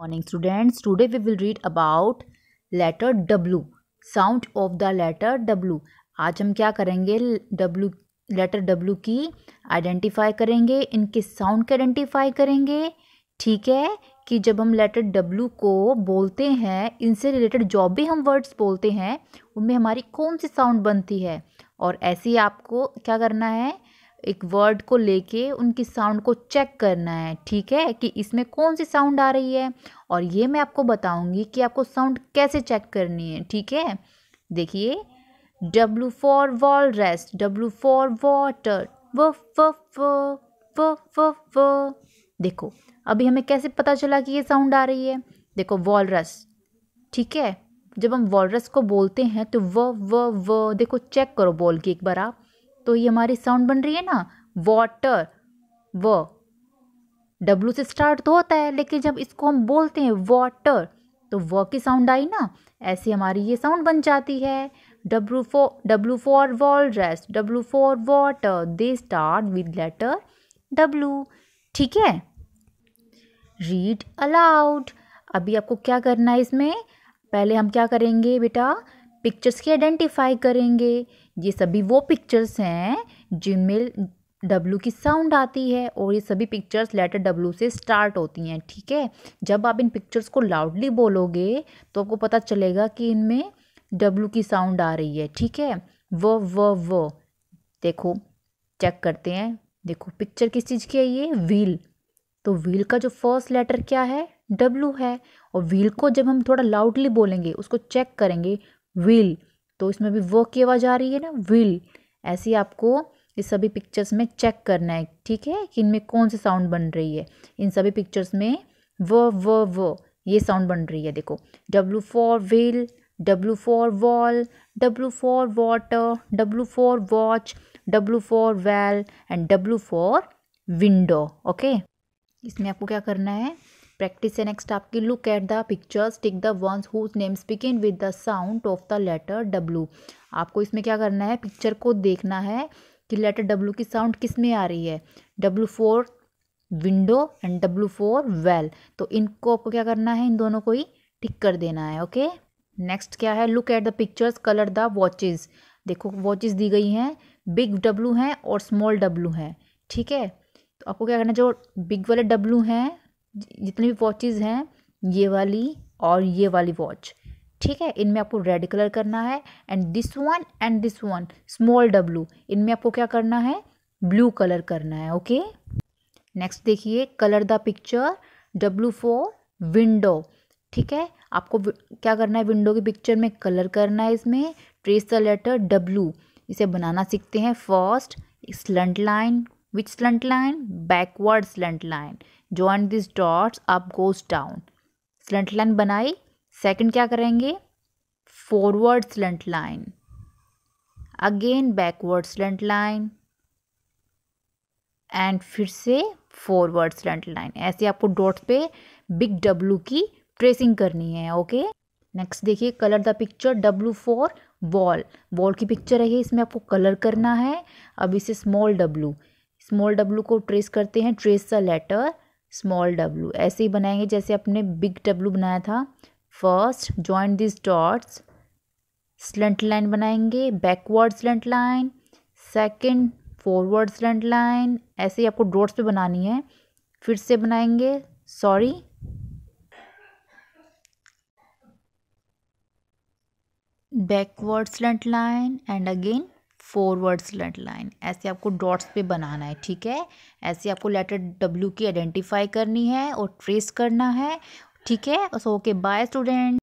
morning students today we will read about letter w sound of the letter w आज हम क्या करेंगे w letter w की identify करेंगे इनके साउंड के आइडेंटिफाई करेंगे ठीक है कि जब हम लेटर w को बोलते हैं इनसे रिलेटेड जो भी हम वर्ड्स बोलते हैं उनमें हमारी कौन सी साउंड बनती है और ऐसे ही आपको क्या करना है एक वर्ड को लेके उनकी साउंड को चेक करना है ठीक है कि इसमें कौन सी साउंड आ रही है और ये मैं आपको बताऊंगी कि आपको साउंड कैसे चेक करनी है ठीक है देखिए W for wall rest W for water व व व व व देखो अभी हमें कैसे पता चला कि ये साउंड आ रही है देखो वॉलरस ठीक है जब हम वॉलरस को बोलते हैं तो व व व देखो चेक करो बोल के एक बार आप तो ये हमारी साउंड बन रही है ना वाटर व डब्लू से स्टार्ट तो होता है लेकिन जब इसको हम बोलते हैं वाटर तो व की साउंड आई ना ऐसी हमारी ये साउंड बन जाती है W for W for wall dress W for water they start with letter W ठीक है रीड अलाउड अभी आपको क्या करना है इसमें पहले हम क्या करेंगे बेटा पिक्चर्स की आइडेंटिफाई करेंगे ये सभी वो पिक्चर्स हैं जिनमें डब्लू की साउंड आती है और ये सभी पिक्चर्स लेटर डब्लू से स्टार्ट होती हैं ठीक है जब आप इन पिक्चर्स को लाउडली बोलोगे तो आपको पता चलेगा कि इनमें डब्लू की साउंड आ रही है ठीक है व व व देखो चेक करते हैं देखो पिक्चर किस चीज़ की है ये व्हील तो व्हील का जो फर्स्ट लेटर क्या है डब्लू है और व्हील को जब हम थोड़ा लाउडली बोलेंगे उसको चेक करेंगे विल तो इसमें भी वो की आवाज़ आ रही है ना विल ऐसे ही आपको इस सभी पिक्चर्स में चेक करना है ठीक है कि इनमें कौन सी साउंड बन रही है इन सभी पिक्चर्स में व व व ये साउंड बन रही है देखो W for will W for wall W for water W for watch W for well and W for window okay इसमें आपको क्या करना है प्रैक्टिस है नेक्स्ट आपकी look at the tick the the ones whose names begin with the sound of the letter आपको इसमें क्या करना है पिक्चर को देखना है कि लेटर डब्लू की साउंड किस में आ रही है W for window and W for well तो इनको आपको क्या करना है इन दोनों को ही टिक कर देना है ओके नेक्स्ट क्या है look at the pictures colour the watches देखो वॉचेज दी गई हैं बिग डब्लू हैं और स्मॉल डब्लू हैं ठीक है तो आपको क्या करना है जो बिग वाले डब्लू हैं जितनी भी वॉचेज़ हैं ये वाली और ये वाली वॉच ठीक है इनमें आपको रेड कलर करना है and this one and this one small W इनमें आपको क्या करना है ब्लू कलर करना है ओके नेक्स्ट देखिए colour the picture W for window ठीक है आपको क्या करना है विंडो की पिक्चर में कलर करना है इसमें ट्रेस द लेटर डब्लू इसे बनाना सीखते हैं first slant line which slant line backward slant line join these dots up goes down slant line बनाई सेकेंड क्या करेंगे forward slant line again backward slant line and फिर से फॉरवर्ड स्लंट लाइन ऐसे आपको डॉट पे बिग डब्लू की tracing करनी है ओके नेक्स्ट देखिए colour the picture W for wall wall की पिक्चर है इसमें आपको कलर करना है अब इसे स्मॉल डब्लू स्मॉल डब्लू को ट्रेस करते हैं trace the letter small W ऐसे ही बनाएंगे जैसे अपने बिग डब्लू बनाया था first join this dots slant line बनाएंगे backward slant line second forward slant line ऐसे ही आपको डॉट्स पे बनानी है फिर से बनाएंगे sorry backward slant line and again forward slant line ऐसे आपको डॉट्स पे बनाना है ठीक है ऐसे आपको लेटर डब्ल्यू की आइडेंटिफाई करनी है और ट्रेस करना है ठीक है सो ओके बाय स्टूडेंट